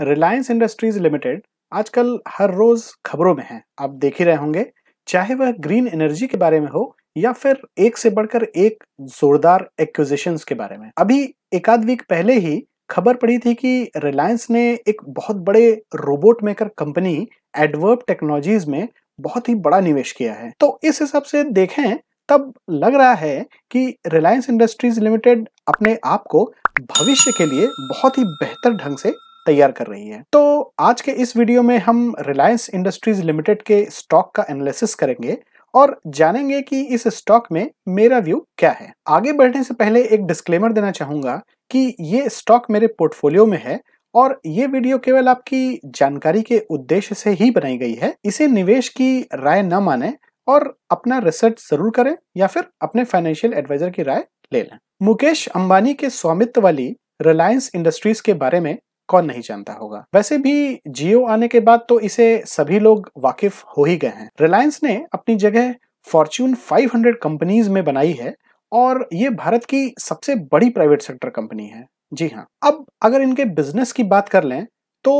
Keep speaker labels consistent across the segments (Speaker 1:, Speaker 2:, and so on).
Speaker 1: Reliance industries limited आजकल हर रोज खबरों में है आप देख ही रहे होंगे चाहे वह ग्रीन एनर्जी के बारे में हो या फिर एक से बढ़कर एक जोरदार एक्विजिशंस के बारे में अभी एक आध वीक पहले ही खबर पड़ी थी कि रिलायंस ने एक बहुत बड़े robot maker company Addverb technologies में बहुत ही बड़ा निवेश किया है तो इस हिसाब से देखें तब लग रहा है कि रिलायंस इंडस्ट्रीज लिमिटेड अपने आप को भविष्य के लिए बहुत ही बेहतर ढंग से तैयार कर रही है तो आज के इस वीडियो में हम रिलायंस इंडस्ट्रीज लिमिटेड के स्टॉक का एनालिसिस करेंगे और जानेंगे कि इस स्टॉक में मेरा व्यू क्या है आगे बढ़ने से पहले एक डिस्क्लेमर देना चाहूंगा कि ये स्टॉक मेरे पोर्टफोलियो में है और ये वीडियो केवल आपकी जानकारी के उद्देश्य से ही बनाई गई है इसे निवेश की राय न माने और अपना रिसर्च जरूर करें या फिर अपने फाइनेंशियल एडवाइजर की राय ले लें मुकेश अंबानी के स्वामित्व वाली रिलायंस इंडस्ट्रीज के बारे में कौन नहीं जानता होगा वैसे भी जियो आने के बाद तो इसे सभी लोग वाकिफ हो ही गए हैं रिलायंस ने अपनी जगह फॉर्च्यून 500 कंपनीज में बनाई है और ये भारत की सबसे बड़ी प्राइवेट सेक्टर कंपनी है जी हाँ अब अगर इनके बिजनेस की बात कर लें तो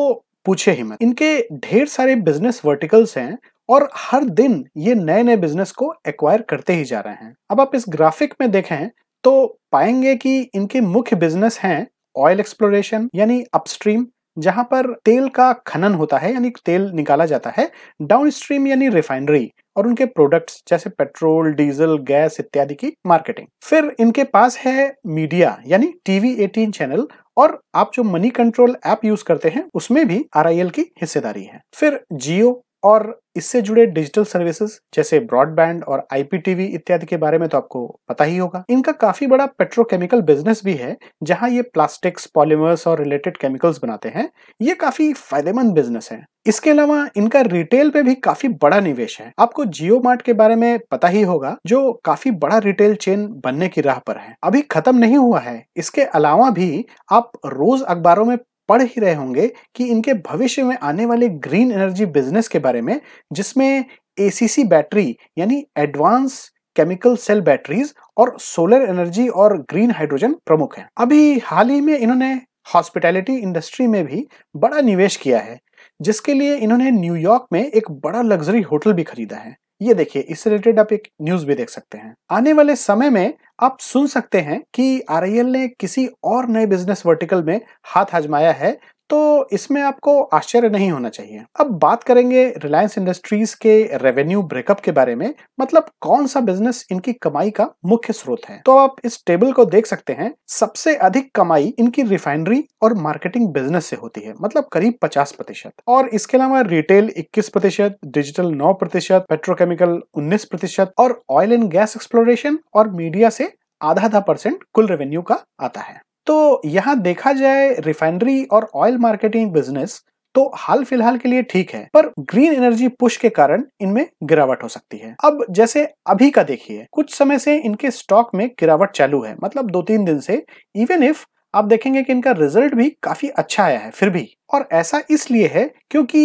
Speaker 1: पूछे ही मत इनके ढेर सारे बिजनेस वर्टिकल्स हैं और हर दिन ये नए नए बिजनेस को एक्वायर करते ही जा रहे हैं अब आप इस ग्राफिक में देखें तो पाएंगे कि इनके मुख्य बिजनेस हैं ऑयल एक्सप्लोरेशन यानी अपस्ट्रीम जहां पर तेल का खनन होता है यानी तेल निकाला जाता है डाउन स्ट्रीम यानी रिफाइनरी और उनके प्रोडक्ट्स जैसे पेट्रोल डीजल गैस इत्यादि की मार्केटिंग फिर इनके पास है मीडिया यानी टीवी एटीन चैनल और आप जो मनी कंट्रोल ऐप यूज करते हैं उसमें भी आर की हिस्सेदारी है फिर जियो और इससे जुड़े डिजिटल सर्विसेज जैसे ब्रॉडबैंड और आईपीटीवी इत्यादि के बारे में तो आपको पता ही होगा इनका काफी बड़ा पेट्रोकेमिकल बिजनेस भी है जहां ये प्लास्टिक्स पॉलीमर्स और रिलेटेड केमिकल्स बनाते हैं ये काफी फायदेमंद बिजनेस है इसके अलावा इनका रिटेल पे भी काफी बड़ा निवेश है आपको जियो मार्ट के बारे में पता ही होगा जो काफी बड़ा रिटेल चेन बनने की राह पर है अभी खत्म नहीं हुआ है इसके अलावा भी आप रोज अखबारों में पढ़ ही रहे होंगे कि इनके भविष्य में आने वाले ग्रीन एनर्जी बिजनेस के बारे में जिसमें एसीसी बैटरी यानी एडवांस केमिकल सेल बैटरीज और सोलर एनर्जी और ग्रीन हाइड्रोजन प्रमुख हैं अभी हाल ही में इन्होंने हॉस्पिटैलिटी इंडस्ट्री में भी बड़ा निवेश किया है जिसके लिए इन्होंने न्यूयॉर्क में एक बड़ा लग्जरी होटल भी खरीदा है ये देखिए इससे रिलेटेड आप एक न्यूज भी देख सकते हैं आने वाले समय में आप सुन सकते हैं कि आर ने किसी और नए बिजनेस वर्टिकल में हाथ आजमाया है तो इसमें आपको आश्चर्य नहीं होना चाहिए अब बात करेंगे रिलायंस इंडस्ट्रीज के रेवेन्यू ब्रेकअप के बारे में मतलब कौन सा बिजनेस इनकी कमाई का मुख्य स्रोत है तो आप इस टेबल को देख सकते हैं सबसे अधिक कमाई इनकी रिफाइनरी और मार्केटिंग बिजनेस से होती है मतलब करीब पचास प्रतिशत और इसके अलावा रिटेल इक्कीस प्रतिशत डिजिटल नौ प्रतिशत पेट्रोकेमिकल उन्नीस प्रतिशत और ऑयल एंड गैस एक्सप्लोरेशन और मीडिया से आधा आधा परसेंट कुल रेवेन्यू का आता है तो यहाँ देखा जाए रिफाइनरी और ऑयल मार्केटिंग बिजनेस तो हाल फिलहाल के लिए ठीक है पर ग्रीन एनर्जी पुश के कारण इनमें गिरावट हो सकती है अब जैसे अभी का देखिए कुछ समय से इनके स्टॉक में गिरावट चालू है मतलब दो तीन दिन से इवन इफ आप देखेंगे कि इनका रिजल्ट भी काफी अच्छा आया है फिर भी और ऐसा इसलिए है क्योंकि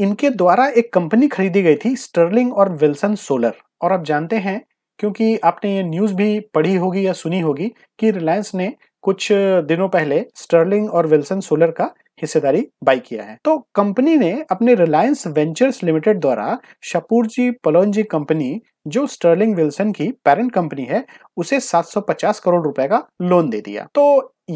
Speaker 1: इनके द्वारा एक कंपनी खरीदी गई थी स्टर्लिंग और विल्सन सोलर और आप जानते हैं क्योंकि आपने ये न्यूज भी पढ़ी होगी या सुनी होगी कि रिलायंस ने कुछ दिनों पहले स्टर्लिंग और विल्सन सोलर का हिस्सेदारी बाई किया है तो कंपनी ने अपने रिलायंस वेंचर्स लिमिटेड द्वारा शपूरजी पलोनजी कंपनी जो स्टर्लिंग विल्सन की पेरेंट कंपनी है उसे 750 करोड़ रुपए का लोन दे दिया तो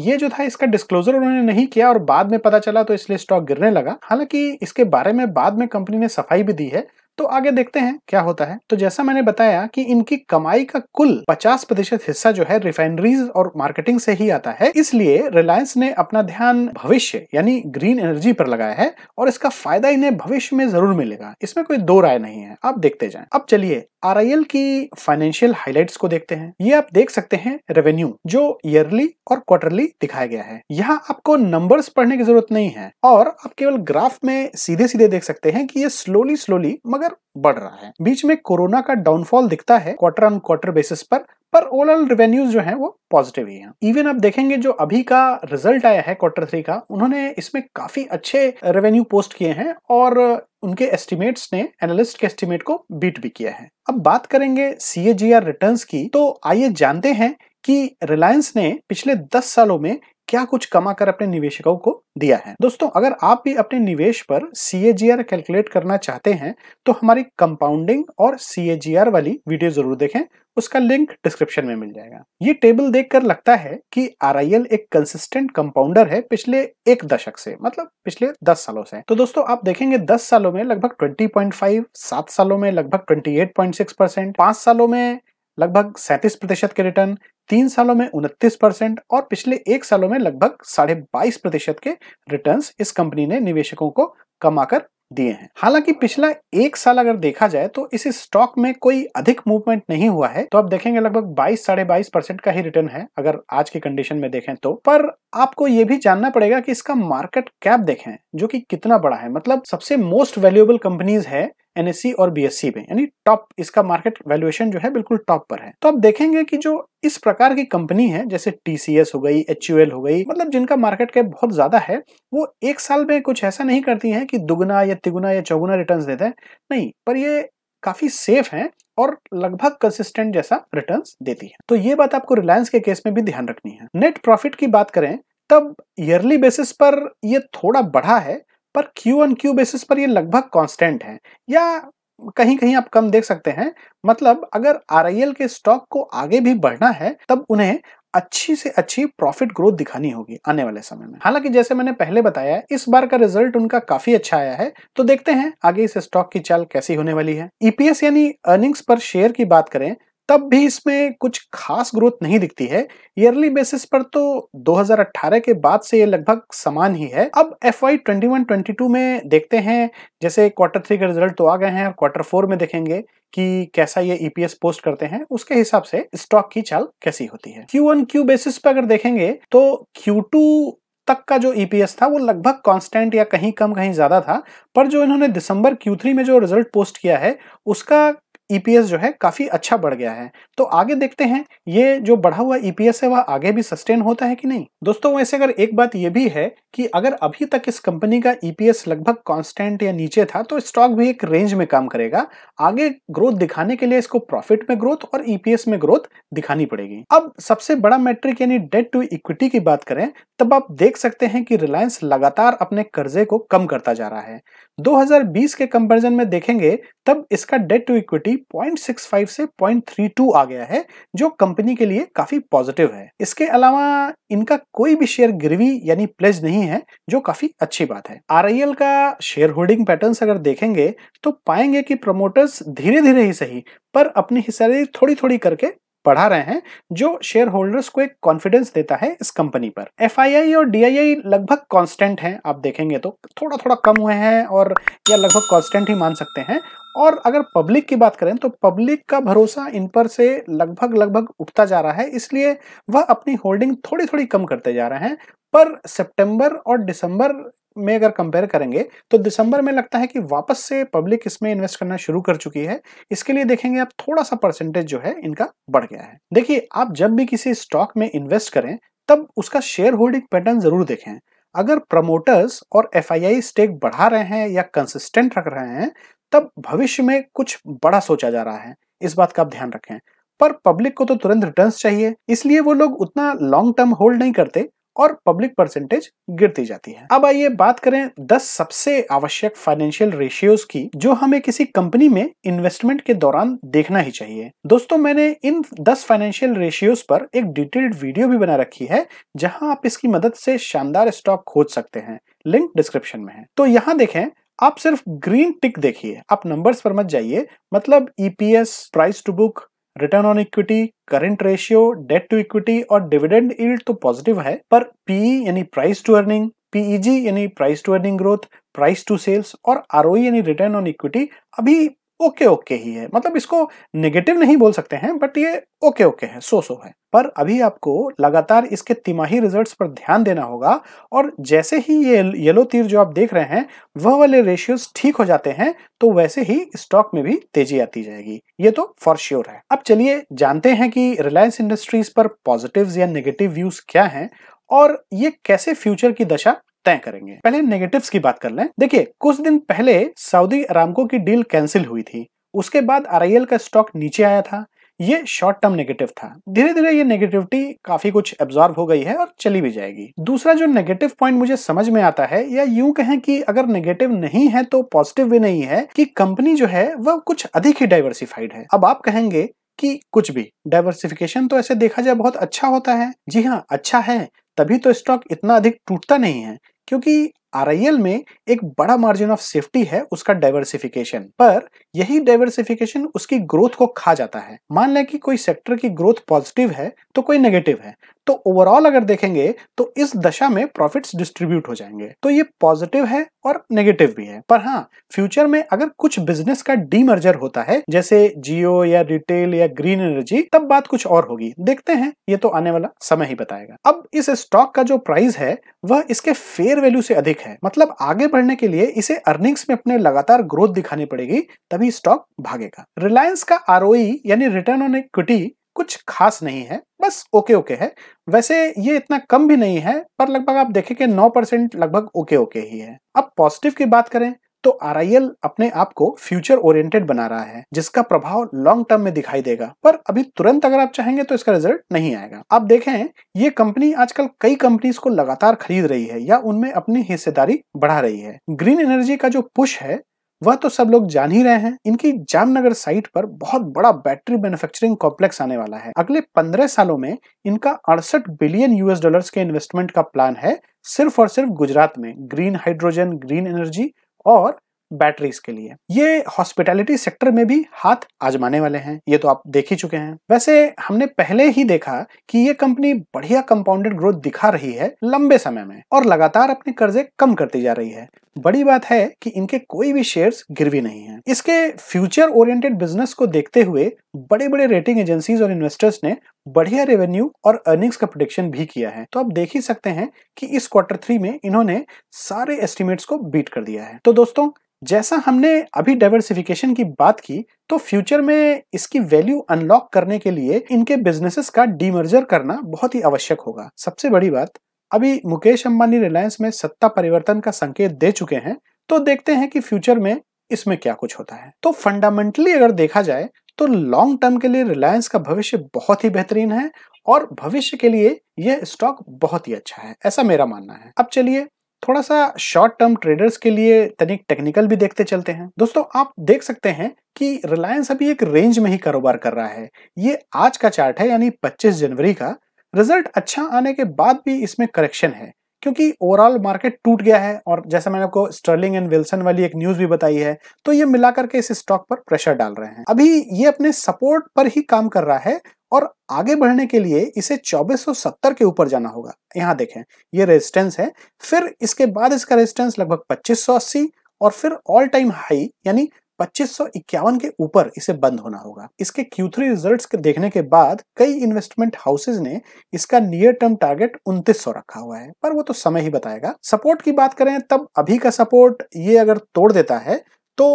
Speaker 1: ये जो था इसका डिस्क्लोजर उन्होंने नहीं किया और बाद में पता चला तो इसलिए स्टॉक गिरने लगा हालांकि इसके बारे में बाद में कंपनी ने सफाई भी दी है तो आगे देखते हैं क्या होता है तो जैसा मैंने बताया कि इनकी कमाई का कुल 50 प्रतिशत हिस्सा जो है रिफाइनरीज और मार्केटिंग से ही आता है इसलिए रिलायंस ने अपना ध्यान भविष्य यानी ग्रीन एनर्जी पर लगाया है और इसका फायदा इन्हें भविष्य में जरूर मिलेगा इसमें कोई दो राय नहीं है आप देखते जाए अब चलिए आर आई एल की फाइनेंशियल हाईलाइट्स को देखते हैं ये आप देख सकते हैं रेवेन्यू जो ईयरली और क्वार्टरली दिखाया गया है यहाँ आपको नंबर्स पढ़ने की जरूरत नहीं है और आप केवल ग्राफ में सीधे सीधे देख सकते हैं कि ये स्लोली स्लोली मगर बढ़ रहा है बीच में कोरोना का डाउनफॉल दिखता है क्वार्टर ऑन क्वार्टर बेसिस पर पर ओवरऑल रेवेन्यूज जो है वो पॉजिटिव ही हैं इवन आप देखेंगे जो अभी का रिजल्ट आया है क्वार्टर थ्री का उन्होंने इसमें काफी अच्छे रेवेन्यू पोस्ट किए हैं और उनके एस्टिमेट्स ने एनालिस्ट के एस्टिमेट को बीट भी किया है अब बात करेंगे सी रिटर्न्स की तो आइए जानते हैं कि रिलायंस ने पिछले 10 सालों में क्या कुछ कमा कर अपने निवेशकों को दिया है दोस्तों अगर आप भी अपने निवेश पर सी कैलकुलेट करना चाहते हैं तो हमारी कंपाउंडिंग और सी वाली वीडियो जरूर देखें उसका लिंक डिस्क्रिप्शन में मिल जाएगा ये टेबल देखकर लगता है कि आर एक कंसिस्टेंट कंपाउंडर है पिछले एक दशक से मतलब पिछले दस सालों से तो दोस्तों आप देखेंगे दस सालों में लगभग ट्वेंटी पॉइंट फाइव सात सालों में लगभग twenty eight point six percent पांच सालों में लगभग सैंतीस प्रतिशत के रिटर्न तीन सालों में उनतीस परसेंट और पिछले एक सालों में लगभग साढ़े बाईस प्रतिशत के रिटर्न्स इस कंपनी ने निवेशकों को कमाकर दिए हैं हालांकि पिछला एक साल अगर देखा जाए तो इस स्टॉक में कोई अधिक मूवमेंट नहीं हुआ है तो आप देखेंगे लगभग बाईस साढ़े बाईस परसेंट का ही रिटर्न है अगर आज की कंडीशन में देखें तो पर आपको ये भी जानना पड़ेगा कि इसका मार्केट कैप देखें जो कि कितना बड़ा है मतलब सबसे मोस्ट वैल्यूएबल कंपनीज है एनएससी और बीएससी में यानी टॉप इसका मार्केट वैल्यूएशन जो है बिल्कुल टॉप पर है तो आप देखेंगे कि जो इस प्रकार की कंपनी है जैसे टीसीएस हो गई एच हो गई मतलब जिनका मार्केट कैप बहुत ज्यादा है वो एक साल में कुछ ऐसा नहीं करती है कि दुगुना या तिगुना या चौगुना रिटर्न देते हैं नहीं पर ये काफी सेफ है और लगभग कंसिस्टेंट जैसा रिटर्न देती है तो ये बात आपको रिलायंस के केस में भी ध्यान रखनी है नेट प्रॉफिट की बात करें तब ईयरली बेसिस पर ये थोड़ा बढ़ा है पर क्यू एन क्यू बेसिस पर ये लगभग कांस्टेंट है या कहीं कहीं आप कम देख सकते हैं मतलब अगर आर के स्टॉक को आगे भी बढ़ना है तब उन्हें अच्छी से अच्छी प्रॉफिट ग्रोथ दिखानी होगी आने वाले समय में हालांकि जैसे मैंने पहले बताया इस बार का रिजल्ट उनका काफी अच्छा आया है तो देखते हैं आगे इस स्टॉक की चाल कैसी होने वाली है ईपीएस e यानी अर्निंग्स पर शेयर की बात करें तब भी इसमें कुछ खास ग्रोथ नहीं दिखती है ईयरली बेसिस पर तो 2018 के बाद से ये लगभग समान ही है अब एफ वाई में देखते हैं जैसे क्वार्टर थ्री के रिजल्ट तो आ गए हैं और क्वार्टर फोर में देखेंगे कि कैसा ये ईपीएस e पोस्ट करते हैं उसके हिसाब से स्टॉक की चाल कैसी होती है क्यू वन क्यू बेसिस पर अगर देखेंगे तो क्यू तक का जो ईपीएस e था वो लगभग कांस्टेंट या कहीं कम कहीं ज़्यादा था पर जो इन्होंने दिसंबर थ्री में जो रिजल्ट पोस्ट किया है उसका ईपीएस e जो है काफ़ी अच्छा बढ़ गया है तो आगे देखते हैं ये जो बढ़ा हुआ ईपीएस e है वह आगे भी सस्टेन होता है कि नहीं दोस्तों वैसे अगर एक बात यह भी है कि अगर अभी तक इस कंपनी का ईपीएस e लगभग कांस्टेंट या नीचे था तो स्टॉक भी एक रेंज में काम करेगा आगे ग्रोथ दिखाने के लिए इसको प्रॉफिट में ग्रोथ और ईपीएस में ग्रोथ दिखानी पड़ेगी अब सबसे बड़ा मैट्रिक यानी डेट टू इक्विटी की बात करें तब आप देख सकते हैं कि रिलायंस लगातार अपने कर्जे को कम करता जा रहा है दो के कंपेरिजन में देखेंगे तब इसका डेट टू इक्विटी भी 0.65 से 0.32 आ गया है जो कंपनी के लिए काफी पॉजिटिव है इसके अलावा इनका कोई भी शेयर गिरवी यानी प्लेज नहीं है जो काफी अच्छी बात है आर का शेयर होल्डिंग पैटर्न अगर देखेंगे तो पाएंगे कि प्रमोटर्स धीरे धीरे ही सही पर अपनी हिस्सेदारी थोड़ी थोड़ी करके पढ़ा रहे हैं जो शेयर होल्डर्स को एक कॉन्फिडेंस देता है इस कंपनी पर एफ और डी लगभग कॉन्स्टेंट हैं आप देखेंगे तो थोड़ा थोड़ा कम हुए हैं और या लगभग कॉन्स्टेंट ही मान सकते हैं और अगर पब्लिक की बात करें तो पब्लिक का भरोसा इन पर से लगभग लगभग उठता जा रहा है इसलिए वह अपनी होल्डिंग थोड़ी थोड़ी कम करते जा रहे हैं पर सितंबर और दिसंबर में अगर कंपेयर करेंगे तो दिसंबर में लगता है कि वापस से पब्लिक इसमें इन्वेस्ट करना शुरू कर चुकी है इसके लिए देखेंगे आप थोड़ा सा परसेंटेज जो है इनका बढ़ गया है देखिए आप जब भी किसी स्टॉक में इन्वेस्ट करें तब उसका शेयर होल्डिंग पैटर्न जरूर देखें अगर प्रमोटर्स और एफ स्टेक बढ़ा रहे हैं या कंसिस्टेंट रख रहे हैं तब भविष्य में कुछ बड़ा सोचा जा रहा है इस बात का आप ध्यान रखें पर पब्लिक को तो तुरंत रिटर्न्स चाहिए इसलिए वो लोग उतना लॉन्ग टर्म होल्ड नहीं करते और पब्लिक परसेंटेज गिरती जाती है अब आइए बात करें 10 सबसे आवश्यक फाइनेंशियल रेशियोज की जो हमें किसी कंपनी में इन्वेस्टमेंट के दौरान देखना ही चाहिए दोस्तों मैंने इन 10 फाइनेंशियल रेशियोज पर एक डिटेल्ड वीडियो भी बना रखी है जहां आप इसकी मदद से शानदार स्टॉक खोज सकते हैं लिंक डिस्क्रिप्शन में है तो यहाँ देखें आप सिर्फ ग्रीन टिक देखिए आप नंबर्स पर मत जाइए मतलब EPS price to book return on equity current ratio debt to equity और डिविडेंड ईल्ड तो पॉजिटिव है पर पीई e यानी प्राइस टू अर्निंग पीईजी यानी price to earning growth price to sales और आरओई e यानी रिटर्न ऑन इक्विटी अभी okay okay ही है मतलब इसको नेगेटिव नहीं बोल सकते हैं बट ये ओके ओके है सो सो है पर अभी आपको लगातार इसके तिमाही रिजल्ट्स पर ध्यान देना होगा और जैसे ही ये येलो तीर जो आप देख रहे हैं वह वाले रेशियोज ठीक हो जाते हैं तो वैसे ही स्टॉक में भी तेजी आती जाएगी ये तो फॉर श्योर sure है अब चलिए जानते हैं कि रिलायंस इंडस्ट्रीज पर पॉजिटिव या नेगेटिव व्यूज क्या है और ये कैसे फ्यूचर की दशा तय करेंगे पहले नेगेटिव्स की बात कर लें देखिए कुछ दिन पहले सऊदी अरामको की डील कैंसिल हुई थी उसके बाद आर का स्टॉक नीचे आया था ये शॉर्ट टर्म नेगेटिव था धीरे धीरे ये नेगेटिविटी काफी कुछ एब्जॉर्ब हो गई है और चली भी जाएगी दूसरा जो नेगेटिव पॉइंट मुझे समझ में आता है या यूं कहें कि अगर नेगेटिव नहीं है तो पॉजिटिव भी नहीं है कि कंपनी जो है वह कुछ अधिक ही डाइवर्सिफाइड है अब आप कहेंगे कि कुछ भी डाइवर्सिफिकेशन तो ऐसे देखा जाए बहुत अच्छा होता है जी हाँ अच्छा है तभी तो स्टॉक इतना अधिक टूटता नहीं है क्योंकि आर में एक बड़ा मार्जिन ऑफ सेफ्टी है उसका डाइवर्सिफिकेशन पर यही डाइवर्सिफिकेशन उसकी ग्रोथ को खा जाता है मान लें कि कोई सेक्टर की ग्रोथ पॉजिटिव है तो कोई नेगेटिव है तो ओवरऑल अगर देखेंगे तो इस दशा में प्रॉफिट्स डिस्ट्रीब्यूट हो जाएंगे तो ये पॉजिटिव है और नेगेटिव भी है पर हाँ फ्यूचर में अगर कुछ बिजनेस का डीमर्जर होता है जैसे जियो या रिटेल या ग्रीन एनर्जी तब बात कुछ और होगी देखते हैं ये तो आने वाला समय ही बताएगा अब इस स्टॉक का जो प्राइस है वह इसके फेयर वैल्यू से अधिक है मतलब आगे बढ़ने के लिए इसे अर्निंग्स में अपने लगातार ग्रोथ दिखानी पड़ेगी तभी स्टॉक भागेगा रिलायंस का आर e यानी रिटर्न ऑन इक्विटी कुछ खास नहीं है बस ओके ओके है वैसे ये इतना कम भी नहीं है पर लगभग आप देखें कि 9 परसेंट लगभग ओके ओके ही है अब पॉजिटिव की बात करें तो आर अपने आप को फ्यूचर ओरिएंटेड बना रहा है जिसका प्रभाव लॉन्ग टर्म में दिखाई देगा पर अभी तुरंत अगर आप चाहेंगे तो इसका रिजल्ट नहीं आएगा आप देखें ये कंपनी आजकल कई कंपनीज को लगातार खरीद रही है या उनमें अपनी हिस्सेदारी बढ़ा रही है ग्रीन एनर्जी का जो पुश है वह तो सब लोग जान ही रहे हैं इनकी जामनगर साइट पर बहुत बड़ा बैटरी मैन्युफैक्चरिंग कॉम्प्लेक्स आने वाला है अगले पंद्रह सालों में इनका अड़सठ बिलियन यूएस डॉलर्स के इन्वेस्टमेंट का प्लान है सिर्फ और सिर्फ गुजरात में ग्रीन हाइड्रोजन ग्रीन एनर्जी और बैटरीज के लिए ये हॉस्पिटैलिटी सेक्टर में भी हाथ आजमाने वाले हैं ये तो आप देख ही चुके हैं वैसे हमने पहले ही देखा कि ये कंपनी बढ़िया कंपाउंडेड ग्रोथ दिखा रही है लंबे समय में और लगातार अपने कर्जे कम करती जा रही है बड़ी बात है कि इनके कोई भी शेयर्स गिरवी नहीं है इसके फ्यूचर ओरिएंटेड बिजनेस को देखते हुए बड़े बड़े रेटिंग एजेंसीज और इन्वेस्टर्स ने बढ़िया रेवेन्यू और अर्निंग्स का प्रोडिक्शन भी किया है तो आप देख ही सकते हैं कि इस क्वार्टर थ्री में इन्होंने सारे एस्टिमेट्स को बीट कर दिया है तो दोस्तों जैसा हमने अभी डाइवर्सिफिकेशन की बात की तो फ्यूचर में इसकी वैल्यू अनलॉक करने के लिए इनके बिजनेसेस का डीमर्जर करना बहुत ही आवश्यक होगा सबसे बड़ी बात अभी मुकेश अंबानी रिलायंस में सत्ता परिवर्तन का संकेत दे चुके हैं तो देखते हैं कि फ्यूचर में इसमें क्या कुछ होता है तो फंडामेंटली अगर देखा जाए तो लॉन्ग टर्म के लिए रिलायंस का भविष्य बहुत ही बेहतरीन है और भविष्य के लिए यह स्टॉक बहुत ही अच्छा है ऐसा मेरा मानना है अब चलिए थोड़ा सा शॉर्ट टर्म ट्रेडर्स के लिए तनिक टेक्निकल भी देखते चलते हैं दोस्तों आप देख सकते हैं कि रिलायंस अभी एक रेंज में ही कारोबार कर रहा है ये आज का चार्ट है यानी 25 जनवरी का रिजल्ट अच्छा आने के बाद भी इसमें करेक्शन है क्योंकि ओवरऑल मार्केट टूट गया है और जैसे मैंने आपको स्टर्लिंग एंड विल्सन वाली एक न्यूज भी बताई है तो ये मिलाकर के इस स्टॉक पर प्रेशर डाल रहे हैं अभी ये अपने सपोर्ट पर ही काम कर रहा है और आगे बढ़ने के लिए इसे 2470 के ऊपर जाना होगा यहाँ देखें ये रेजिस्टेंस है फिर इसके बाद इसका रेजिस्टेंस लगभग 2580 और फिर ऑल टाइम हाई यानी 2551 के ऊपर इसे बंद होना होगा इसके Q3 रिजल्ट्स के देखने के बाद कई इन्वेस्टमेंट हाउसेज ने इसका नियर टर्म टारगेट उनतीस रखा हुआ है पर वो तो समय ही बताएगा सपोर्ट की बात करें तब अभी का सपोर्ट ये अगर तोड़ देता है तो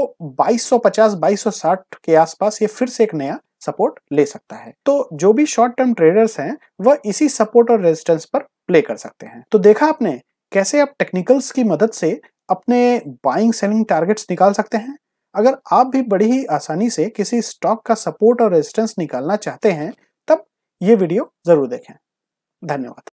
Speaker 1: 2250 2260 के आसपास ये फिर से एक नया सपोर्ट ले सकता है तो जो भी शॉर्ट टर्म ट्रेडर्स हैं वह इसी सपोर्ट और रेजिस्टेंस पर प्ले कर सकते हैं तो देखा आपने कैसे आप टेक्निकल्स की मदद से अपने बाइंग सेलिंग टारगेट्स निकाल सकते हैं अगर आप भी बड़ी ही आसानी से किसी स्टॉक का सपोर्ट और रेजिस्टेंस निकालना चाहते हैं तब ये वीडियो जरूर देखें धन्यवाद